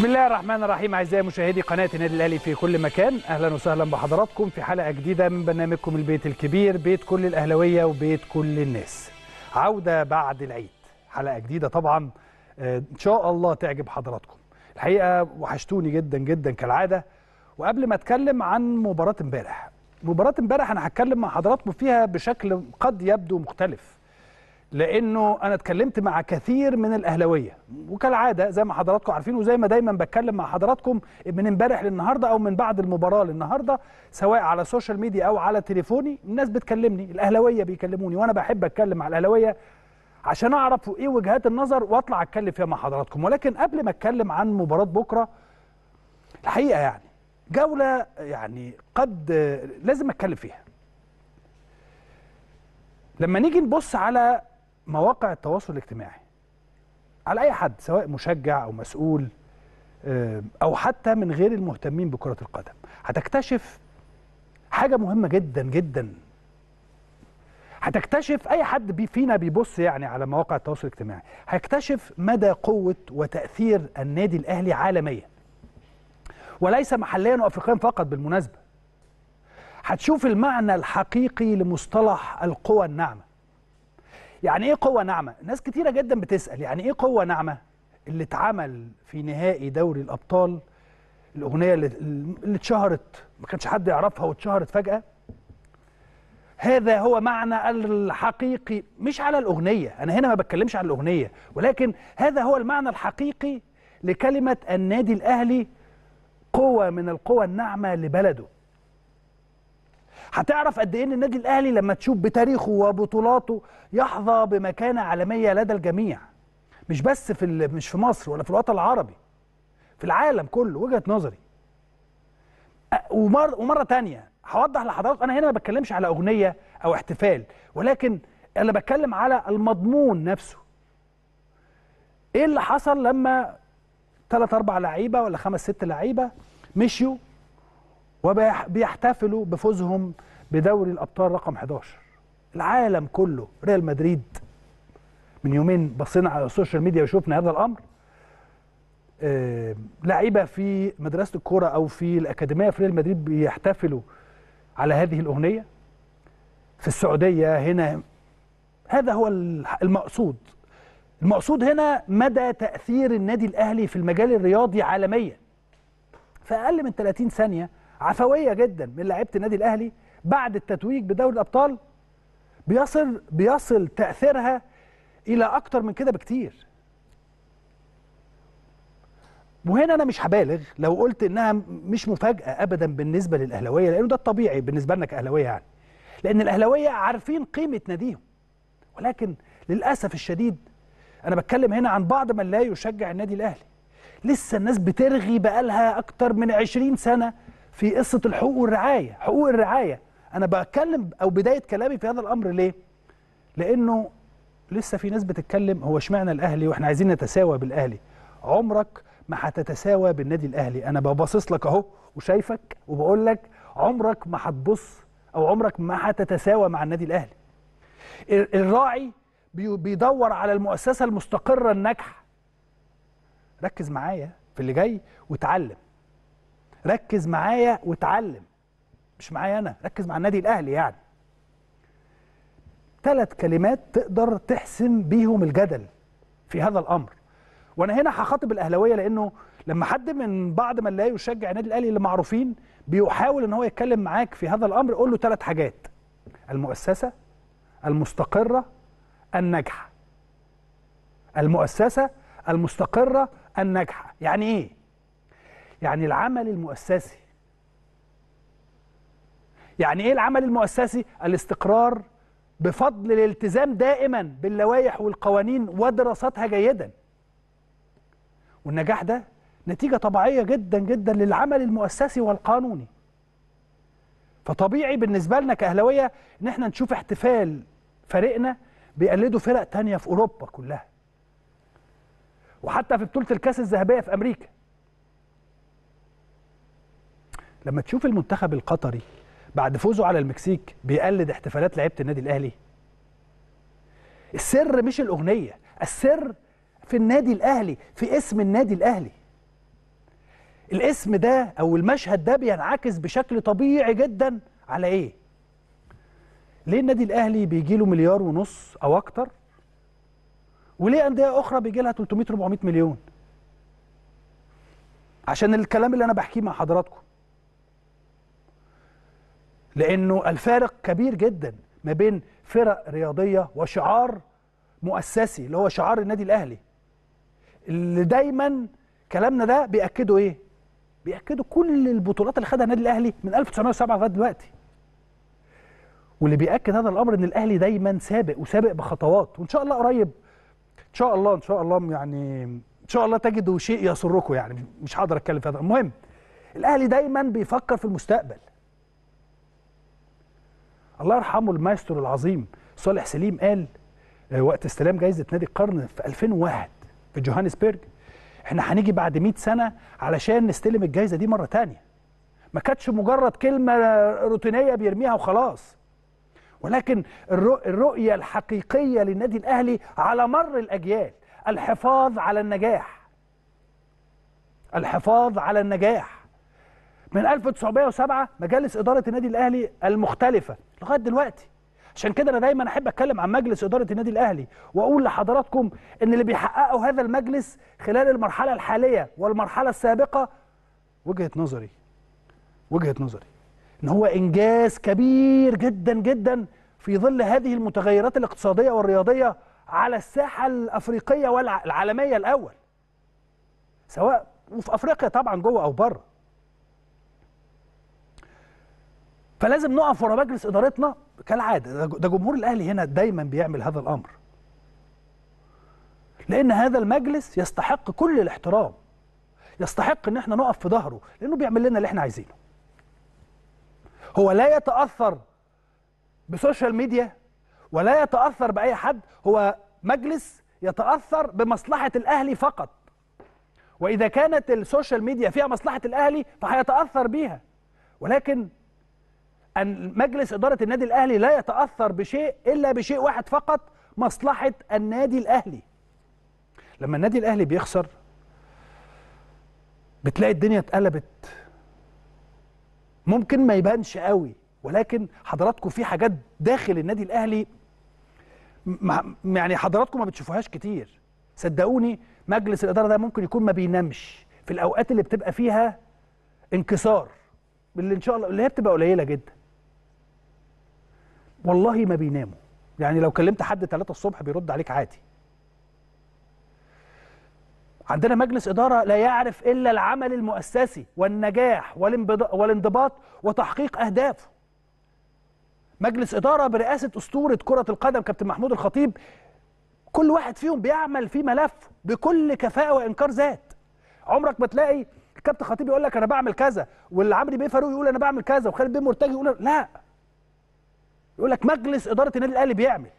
بسم الله الرحمن الرحيم اعزائي مشاهدي قناه النادي الاهلي في كل مكان اهلا وسهلا بحضراتكم في حلقه جديده من برنامجكم البيت الكبير بيت كل الاهلاويه وبيت كل الناس عوده بعد العيد حلقه جديده طبعا آه، ان شاء الله تعجب حضراتكم الحقيقه وحشتوني جدا جدا كالعاده وقبل ما اتكلم عن مباراه امبارح مباراه امبارح انا هتكلم مع حضراتكم فيها بشكل قد يبدو مختلف لانه انا اتكلمت مع كثير من الاهلاويه وكالعاده زي ما حضراتكم عارفين وزي ما دايما بتكلم مع حضراتكم من امبارح للنهارده او من بعد المباراه للنهارده سواء على السوشيال ميديا او على تليفوني الناس بتكلمني الاهلاويه بيكلموني وانا بحب اتكلم مع الاهلاويه عشان اعرف ايه وجهات النظر واطلع اتكلم فيها مع حضراتكم ولكن قبل ما اتكلم عن مباراه بكره الحقيقه يعني جوله يعني قد لازم اتكلم فيها لما نيجي نبص على مواقع التواصل الاجتماعي على اي حد سواء مشجع او مسؤول او حتى من غير المهتمين بكره القدم هتكتشف حاجه مهمه جدا جدا هتكتشف اي حد فينا بيبص يعني على مواقع التواصل الاجتماعي هيكتشف مدى قوه وتاثير النادي الاهلي عالميا وليس محليا وافريقيا فقط بالمناسبه هتشوف المعنى الحقيقي لمصطلح القوى الناعمه يعني ايه قوه ناعمه ناس كتيره جدا بتسال يعني ايه قوه ناعمه اللي اتعمل في نهائي دوري الابطال الاغنيه اللي, اللي اتشهرت ما كانش حد يعرفها واتشهرت فجاه هذا هو معنى الحقيقي مش على الاغنيه انا هنا ما بتكلمش على الاغنيه ولكن هذا هو المعنى الحقيقي لكلمه النادي الاهلي قوه من القوى الناعمه لبلده هتعرف قد ايه ان النادي الاهلي لما تشوف بتاريخه وبطولاته يحظى بمكانه عالميه لدى الجميع مش بس في مش في مصر ولا في الوطن العربي في العالم كله وجهه نظري ومر ومره تانية هوضح لحضراتكم انا هنا ما بتكلمش على اغنيه او احتفال ولكن انا بتكلم على المضمون نفسه ايه اللي حصل لما ثلاث اربع لعيبه ولا خمس ست لعيبه مشيوا وبيحتفلوا بفوزهم بدوري الابطال رقم 11 العالم كله ريال مدريد من يومين بصينا على السوشيال ميديا وشفنا هذا الامر آه لعيبه في مدرسه الكوره او في الاكاديميه في ريال مدريد بيحتفلوا على هذه الاغنيه في السعوديه هنا هذا هو المقصود المقصود هنا مدى تاثير النادي الاهلي في المجال الرياضي عالميا في اقل من 30 ثانيه عفويه جدا من لعيبه النادي الاهلي بعد التتويج بدوري الابطال بيصل بيصل تاثيرها الى اكتر من كده بكتير وهنا انا مش هبالغ لو قلت انها مش مفاجاه ابدا بالنسبه للاهلاويه لانه ده الطبيعي بالنسبه لنا كاهلاويه يعني لان الاهلاويه عارفين قيمه ناديهم ولكن للاسف الشديد انا بتكلم هنا عن بعض من لا يشجع النادي الاهلي لسه الناس بترغي بقالها اكتر من 20 سنه في قصه الحقوق والرعايه حقوق الرعايه انا بتكلم او بدايه كلامي في هذا الامر ليه لانه لسه في ناس بتتكلم هو اشمعنى الاهلي واحنا عايزين نتساوى بالاهلي عمرك ما هتتساوى بالنادي الاهلي انا ببصص لك اهو وشايفك وبقول لك عمرك ما هتبص او عمرك ما هتتساوى مع النادي الاهلي الراعي بيدور على المؤسسه المستقره الناجحه ركز معايا في اللي جاي وتعلم ركز معايا واتعلم مش معايا انا ركز مع النادي الاهلي يعني ثلاث كلمات تقدر تحسم بيهم الجدل في هذا الامر وانا هنا هخاطب الاهلاويه لانه لما حد من بعض من لا يشجع النادي الاهلي اللي معروفين بيحاول ان هو يتكلم معاك في هذا الامر قول له ثلاث حاجات المؤسسه المستقره الناجحه المؤسسه المستقره الناجحه يعني ايه يعني العمل المؤسسي يعني ايه العمل المؤسسي الاستقرار بفضل الالتزام دائما باللوائح والقوانين ودراستها جيدا والنجاح ده نتيجة طبيعية جدا جدا للعمل المؤسسي والقانوني فطبيعي بالنسبة لنا كاهلاويه ان احنا نشوف احتفال فريقنا بيقلدوا فرق تانية في أوروبا كلها وحتى في بطولة الكاس الذهبية في أمريكا لما تشوف المنتخب القطري بعد فوزه على المكسيك بيقلد احتفالات لعيبه النادي الاهلي السر مش الاغنيه السر في النادي الاهلي في اسم النادي الاهلي الاسم ده او المشهد ده بينعكس بشكل طبيعي جدا على ايه ليه النادي الاهلي بيجي له مليار ونص او اكتر وليه انديه اخرى بيجي لها 300 400 مليون عشان الكلام اللي انا بحكيه مع حضراتكم لأنه الفارق كبير جدا ما بين فرق رياضية وشعار مؤسسي اللي هو شعار النادي الأهلي اللي دايما كلامنا ده بيأكده إيه؟ بيأكده كل البطولات اللي خدها النادي الأهلي من 1907 لغاية دلوقتي واللي بيأكد هذا الأمر إن الأهلي دايما سابق وسابق بخطوات وإن شاء الله قريب إن شاء الله إن شاء الله يعني إن شاء الله تجدوا شيء يسركم يعني مش هقدر أتكلم في هذا المهم الأهلي دايما بيفكر في المستقبل الله يرحمه المايسترو العظيم صالح سليم قال آه، وقت استلام جايزه نادي القرن في 2001 في جوهانسبرج احنا هنيجي بعد 100 سنه علشان نستلم الجايزه دي مره تانية ما كانتش مجرد كلمه روتينيه بيرميها وخلاص ولكن الرؤيه الحقيقيه للنادي الاهلي على مر الاجيال الحفاظ على النجاح الحفاظ على النجاح من 1907 مجالس إدارة النادي الأهلي المختلفة لغاية دلوقتي عشان كده انا دايما احب اتكلم عن مجلس اداره النادي الاهلي واقول لحضراتكم ان اللي بيحققه هذا المجلس خلال المرحله الحاليه والمرحله السابقه وجهه نظري وجهه نظري ان هو انجاز كبير جدا جدا في ظل هذه المتغيرات الاقتصاديه والرياضيه على الساحه الافريقيه والعالميه الاول سواء وفي افريقيا طبعا جوه او بره فلازم نقف ورا مجلس ادارتنا كالعاده ده جمهور الاهلي هنا دايما بيعمل هذا الامر لان هذا المجلس يستحق كل الاحترام يستحق ان احنا نقف في ظهره لانه بيعمل لنا اللي احنا عايزينه هو لا يتاثر بسوشيال ميديا ولا يتاثر باي حد هو مجلس يتاثر بمصلحه الاهلي فقط واذا كانت السوشيال ميديا فيها مصلحه الاهلي فهيتاثر بيها ولكن أن مجلس إدارة النادي الأهلي لا يتأثر بشيء إلا بشيء واحد فقط مصلحة النادي الأهلي لما النادي الأهلي بيخسر بتلاقي الدنيا اتقلبت ممكن ما يبانش قوي ولكن حضراتكم في حاجات داخل النادي الأهلي يعني حضراتكم ما بتشوفوهاش كتير صدقوني مجلس الإدارة ده ممكن يكون ما بينامش في الأوقات اللي بتبقى فيها انكسار اللي ان شاء الله اللي هي بتبقى قليله جدا والله ما بيناموا يعني لو كلمت حد 3 الصبح بيرد عليك عادي عندنا مجلس إدارة لا يعرف إلا العمل المؤسسي والنجاح والانضباط وتحقيق أهدافه مجلس إدارة برئاسة أسطورة كرة القدم كابتن محمود الخطيب كل واحد فيهم بيعمل في ملفه بكل كفاءة وإنكار ذات عمرك ما تلاقي الكابتن خطيب يقول لك أنا بعمل كذا والعمري بيه فاروق يقول أنا بعمل كذا وخالد بيه مرتجي يقول لا يقول لك مجلس اداره النادي الاهلي بيعمل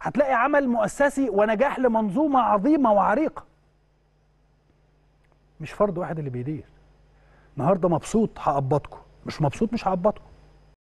هتلاقي عمل مؤسسي ونجاح لمنظومه عظيمه وعريقه مش فرد واحد اللي بيدير النهارده مبسوط هقبطكم مش مبسوط مش هقبطكم